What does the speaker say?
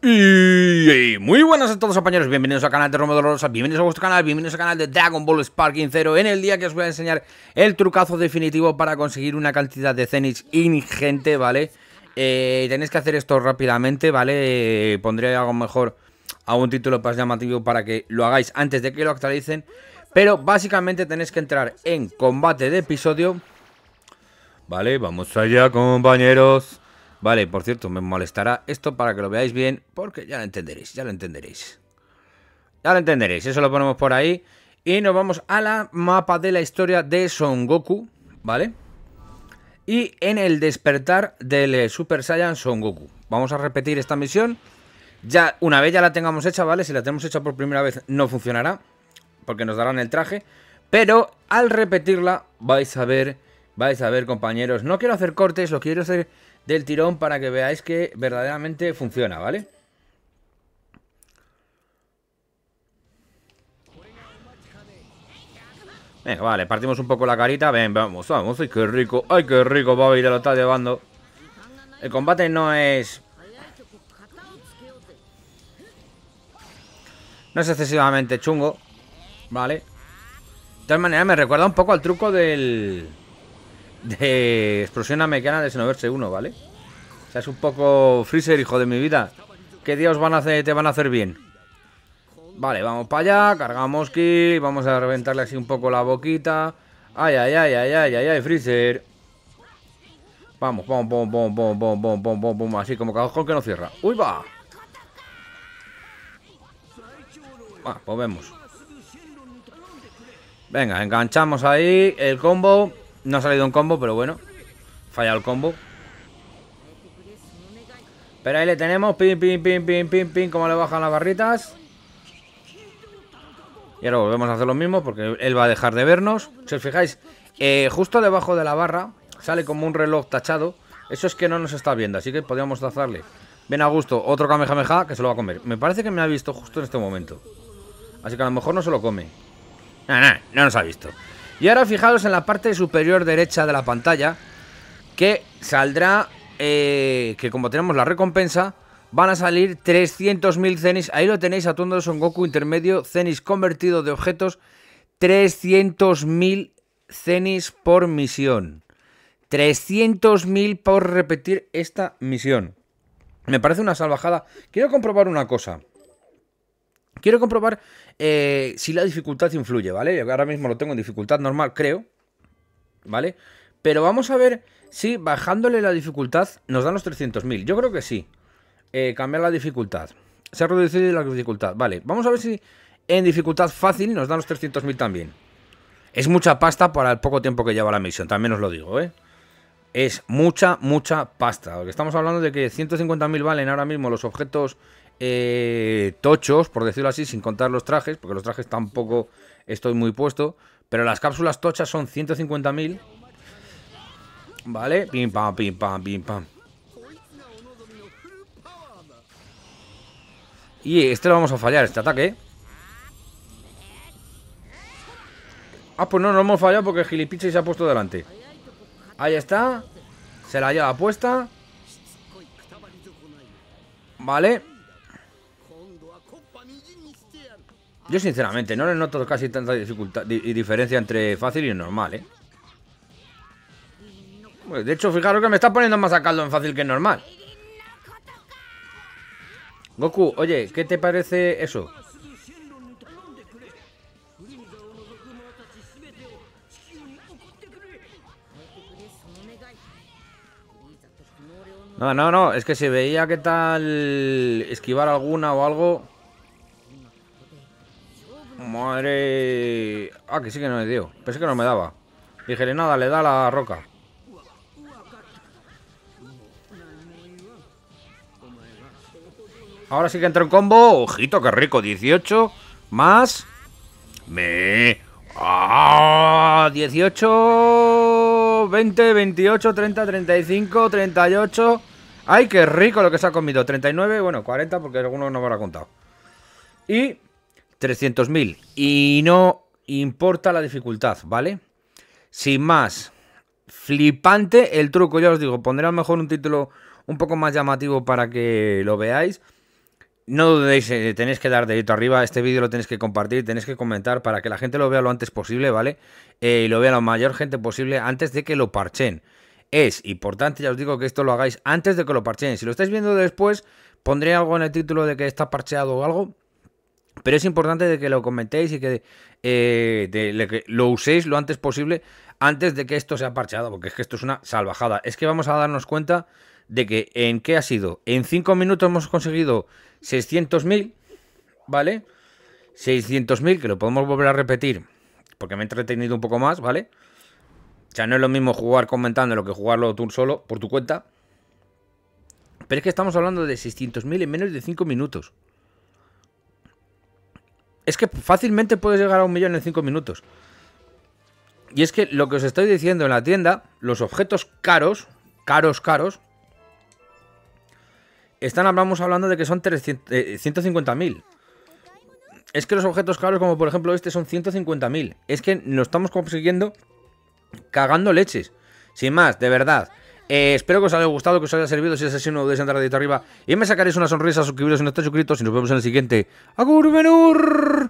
Y muy buenas a todos compañeros, bienvenidos al canal de Romo Dolorosa, bienvenidos a vuestro canal, bienvenidos al canal de Dragon Ball Sparking Zero En el día que os voy a enseñar el trucazo definitivo para conseguir una cantidad de Zenith ingente, ¿vale? Eh, tenéis que hacer esto rápidamente, ¿vale? Eh, pondré algo mejor, a un título más llamativo para que lo hagáis antes de que lo actualicen Pero básicamente tenéis que entrar en combate de episodio Vale, vamos allá compañeros Vale, por cierto, me molestará esto para que lo veáis bien, porque ya lo entenderéis, ya lo entenderéis. Ya lo entenderéis, eso lo ponemos por ahí. Y nos vamos a la mapa de la historia de Son Goku, ¿vale? Y en el despertar del eh, Super Saiyan Son Goku. Vamos a repetir esta misión. Ya, una vez ya la tengamos hecha, ¿vale? Si la tenemos hecha por primera vez no funcionará, porque nos darán el traje. Pero al repetirla vais a ver, vais a ver compañeros, no quiero hacer cortes, lo quiero hacer del tirón para que veáis que verdaderamente funciona, ¿vale? Venga, vale, partimos un poco la carita Ven, vamos, vamos, ay, qué rico Ay, qué rico, Bobby, te lo está llevando El combate no es No es excesivamente chungo Vale De todas maneras me recuerda un poco al truco del de explosión americana de Xenoverse 1, ¿vale? O sea, es un poco Freezer, hijo de mi vida. ¿Qué dios van a hacer, te van a hacer bien? Vale, vamos para allá, cargamos kill, vamos a reventarle así un poco la boquita. Ay, ay, ay, ay, ay, ay, ay, Freezer. Vamos, bom bom bom bom bom bom bom bom así como cajón que no cierra. ¡Uy, va! Ah, pues vemos. Venga, enganchamos ahí el combo. No ha salido un combo, pero bueno. Falla el combo. Pero ahí le tenemos. Pim, pim, pim, pim, pim, pim. Como le bajan las barritas. Y ahora volvemos a hacer lo mismo porque él va a dejar de vernos. Si os fijáis, eh, justo debajo de la barra sale como un reloj tachado. Eso es que no nos está viendo, así que podríamos trazarle. Bien a gusto, otro Kamehameha que se lo va a comer. Me parece que me ha visto justo en este momento. Así que a lo mejor no se lo come. No, no, no nos ha visto. Y ahora fijaros en la parte superior derecha de la pantalla, que saldrá, eh, que como tenemos la recompensa, van a salir 300.000 cenis. Ahí lo tenéis a de Son Goku intermedio, cenis convertido de objetos, 300.000 cenis por misión. 300.000 por repetir esta misión. Me parece una salvajada. Quiero comprobar una cosa. Quiero comprobar eh, si la dificultad influye, ¿vale? Yo ahora mismo lo tengo en dificultad normal, creo. ¿Vale? Pero vamos a ver si bajándole la dificultad nos dan los 300.000. Yo creo que sí. Eh, cambiar la dificultad. Se ha reducido la dificultad. Vale, vamos a ver si en dificultad fácil nos dan los 300.000 también. Es mucha pasta para el poco tiempo que lleva la misión, también os lo digo, ¿eh? Es mucha, mucha pasta. Porque estamos hablando de que 150.000 valen ahora mismo los objetos eh, tochos, por decirlo así, sin contar los trajes, porque los trajes tampoco estoy muy puesto, pero las cápsulas tochas son 150.000. Vale, pim pam, pim pam, pim pam. Y este lo vamos a fallar, este ataque. Ah, pues no, no hemos fallado porque gilipiche se ha puesto delante. Ahí está. Se la lleva puesta. Vale. Yo sinceramente no le noto casi tanta dificultad y diferencia entre fácil y normal, ¿eh? de hecho, fijaros que me está poniendo más a caldo en fácil que en normal. Goku, oye, ¿qué te parece eso? No, no, no, es que se veía que tal esquivar alguna o algo... Ah, que sí que no le dio. Pensé que no me daba. Dije, nada, le da la roca. Ahora sí que entra en combo. Ojito, qué rico. 18 más... Me... 18... 20, 28, 30, 35, 38... ¡Ay, qué rico lo que se ha comido! 39, bueno, 40 porque algunos no me lo ha contado. Y 300.000. Y no importa la dificultad, ¿vale? Sin más, flipante el truco, ya os digo, pondré a lo mejor un título un poco más llamativo para que lo veáis. No dudéis, eh, tenéis que dar dedito arriba, este vídeo lo tenéis que compartir, tenéis que comentar para que la gente lo vea lo antes posible, ¿vale? Eh, y lo vea la mayor gente posible antes de que lo parchen. Es importante, ya os digo, que esto lo hagáis antes de que lo parchen. Si lo estáis viendo después, pondré algo en el título de que está parcheado o algo, pero es importante de que lo comentéis y eh, que, lo uséis lo antes posible, antes de que esto sea parchado, porque es que esto es una salvajada. Es que vamos a darnos cuenta de que en qué ha sido. En 5 minutos hemos conseguido 600.000, ¿vale? 600.000, que lo podemos volver a repetir, porque me he entretenido un poco más, ¿vale? O sea, no es lo mismo jugar comentando lo que jugarlo tú solo, por tu cuenta. Pero es que estamos hablando de 600.000 en menos de 5 minutos. Es que fácilmente puedes llegar a un millón en 5 minutos. Y es que lo que os estoy diciendo en la tienda, los objetos caros, caros, caros, están hablamos hablando de que son 150.000. Eh, es que los objetos caros, como por ejemplo este, son 150.000. Es que lo estamos consiguiendo cagando leches. Sin más, de verdad. Eh, espero que os haya gustado, que os haya servido. Si es así, no dudéis en darle dedito arriba. Y me sacaréis una sonrisa, suscribiros si no estáis suscritos. Y nos vemos en el siguiente. ¡Agur menur!